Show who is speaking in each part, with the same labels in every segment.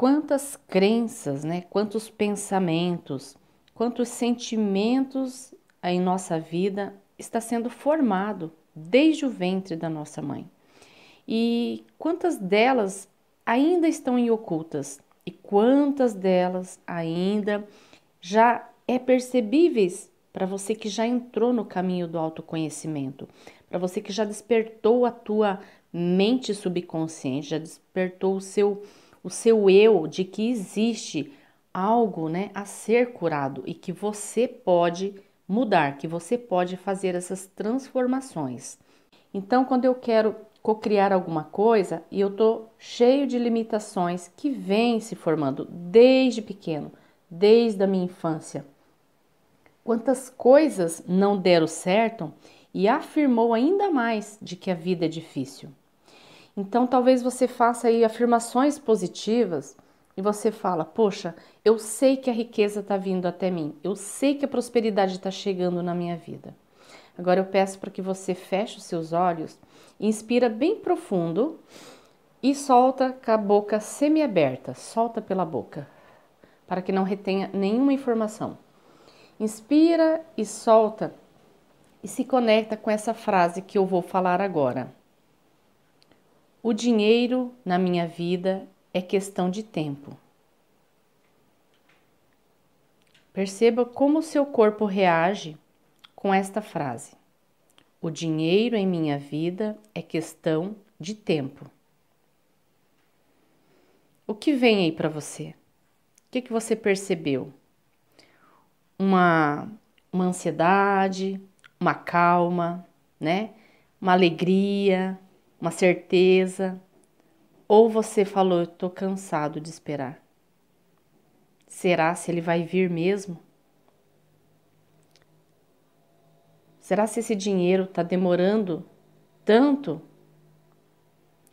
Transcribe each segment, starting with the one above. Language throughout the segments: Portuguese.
Speaker 1: quantas crenças, né? quantos pensamentos, quantos sentimentos em nossa vida está sendo formado desde o ventre da nossa mãe. E quantas delas ainda estão em ocultas e quantas delas ainda já é percebíveis para você que já entrou no caminho do autoconhecimento, para você que já despertou a tua mente subconsciente, já despertou o seu o seu eu de que existe algo né, a ser curado e que você pode mudar, que você pode fazer essas transformações. Então, quando eu quero cocriar alguma coisa e eu tô cheio de limitações que vêm se formando desde pequeno, desde a minha infância. Quantas coisas não deram certo e afirmou ainda mais de que a vida é difícil. Então talvez você faça aí afirmações positivas e você fala: Poxa, eu sei que a riqueza está vindo até mim, eu sei que a prosperidade está chegando na minha vida. Agora eu peço para que você feche os seus olhos, inspira bem profundo e solta com a boca semiaberta, solta pela boca, para que não retenha nenhuma informação. Inspira e solta e se conecta com essa frase que eu vou falar agora. O dinheiro na minha vida é questão de tempo. Perceba como seu corpo reage com esta frase. O dinheiro em minha vida é questão de tempo. O que vem aí para você? O que, que você percebeu? Uma, uma ansiedade, uma calma, né? Uma alegria, uma certeza, ou você falou, estou cansado de esperar. Será se ele vai vir mesmo? Será se esse dinheiro está demorando tanto?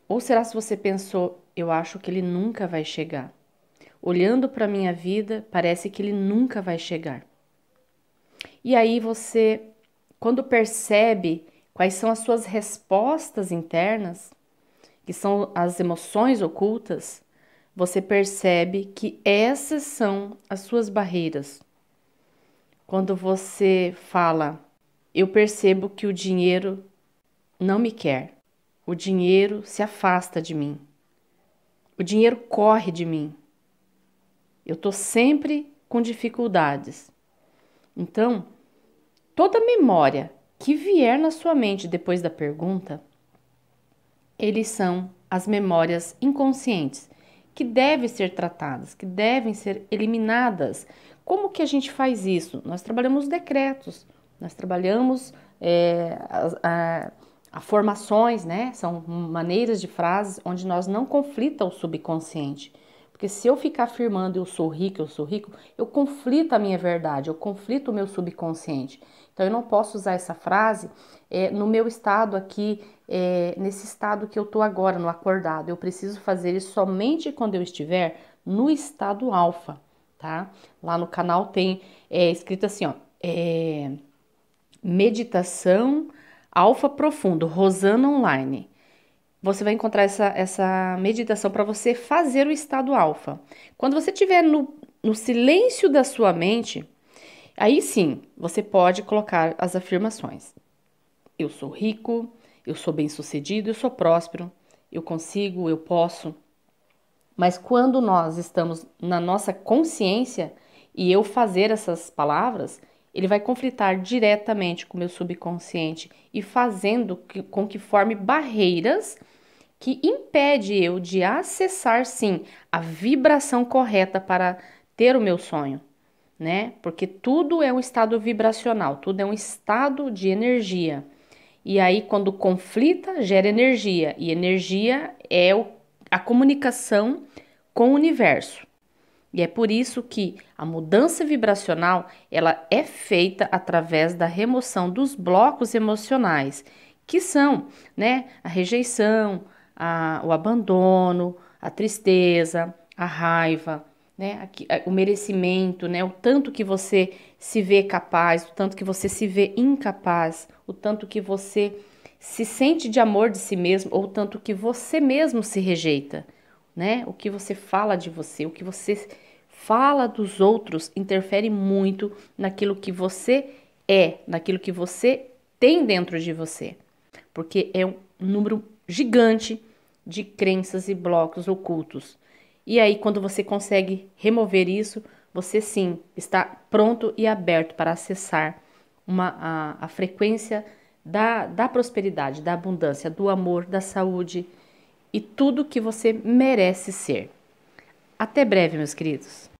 Speaker 1: Ou será se você pensou, eu acho que ele nunca vai chegar? Olhando para minha vida, parece que ele nunca vai chegar. E aí você, quando percebe Quais são as suas respostas internas, que são as emoções ocultas? Você percebe que essas são as suas barreiras. Quando você fala, eu percebo que o dinheiro não me quer, o dinheiro se afasta de mim, o dinheiro corre de mim, eu estou sempre com dificuldades. Então, toda memória que vier na sua mente depois da pergunta, eles são as memórias inconscientes que devem ser tratadas, que devem ser eliminadas. Como que a gente faz isso? Nós trabalhamos decretos, nós trabalhamos é, a, a, a formações, né? São maneiras de frases onde nós não conflita o subconsciente porque se eu ficar afirmando eu sou rico, eu sou rico, eu conflito a minha verdade, eu conflito o meu subconsciente. Então eu não posso usar essa frase é, no meu estado aqui, é, nesse estado que eu estou agora, no acordado. Eu preciso fazer isso somente quando eu estiver no estado alfa, tá? Lá no canal tem é, escrito assim, ó, é, meditação alfa profundo, Rosana Online você vai encontrar essa, essa meditação para você fazer o estado alfa. Quando você estiver no, no silêncio da sua mente, aí sim você pode colocar as afirmações. Eu sou rico, eu sou bem-sucedido, eu sou próspero, eu consigo, eu posso. Mas quando nós estamos na nossa consciência e eu fazer essas palavras, ele vai conflitar diretamente com o meu subconsciente e fazendo que, com que forme barreiras que impede eu de acessar sim a vibração correta para ter o meu sonho, né? Porque tudo é um estado vibracional, tudo é um estado de energia. E aí quando conflita, gera energia, e energia é a comunicação com o universo. E é por isso que a mudança vibracional ela é feita através da remoção dos blocos emocionais, que são né, a rejeição, a, o abandono, a tristeza, a raiva, né, o merecimento, né, o tanto que você se vê capaz, o tanto que você se vê incapaz, o tanto que você se sente de amor de si mesmo ou o tanto que você mesmo se rejeita, né? O que você fala de você, o que você fala dos outros interfere muito naquilo que você é, naquilo que você tem dentro de você. Porque é um número gigante de crenças e blocos ocultos. E aí, quando você consegue remover isso, você sim está pronto e aberto para acessar uma, a, a frequência da, da prosperidade, da abundância, do amor, da saúde e tudo que você merece ser. Até breve, meus queridos.